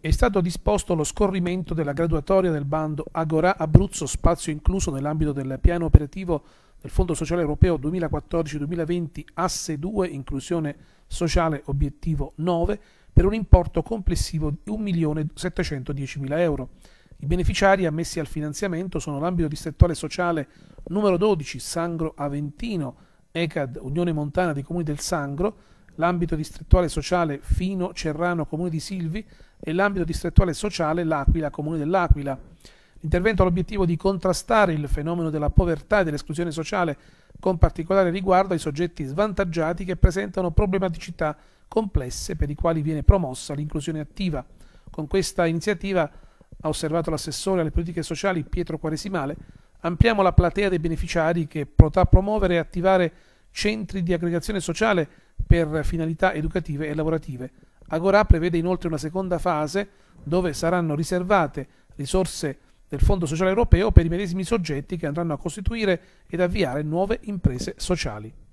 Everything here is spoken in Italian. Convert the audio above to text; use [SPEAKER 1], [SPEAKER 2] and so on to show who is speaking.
[SPEAKER 1] è stato disposto lo scorrimento della graduatoria del bando Agora Abruzzo spazio incluso nell'ambito del piano operativo del Fondo Sociale Europeo 2014-2020 asse 2 inclusione sociale obiettivo 9 per un importo complessivo di 1.710.000 euro. I beneficiari ammessi al finanziamento sono l'ambito distrettuale sociale numero 12 Sangro Aventino, ECAD Unione Montana dei Comuni del Sangro, l'ambito distrettuale sociale Fino Cerrano Comune di Silvi e l'ambito distrettuale sociale L'Aquila Comune dell'Aquila. L'intervento ha l'obiettivo di contrastare il fenomeno della povertà e dell'esclusione sociale, con particolare riguardo ai soggetti svantaggiati che presentano problematicità complesse per i quali viene promossa l'inclusione attiva. Con questa iniziativa, ha osservato l'assessore alle politiche sociali Pietro Quaresimale, ampliamo la platea dei beneficiari che potrà promuovere e attivare centri di aggregazione sociale per finalità educative e lavorative. Agora prevede inoltre una seconda fase dove saranno riservate risorse del Fondo Sociale Europeo per i medesimi soggetti che andranno a costituire ed avviare nuove imprese sociali.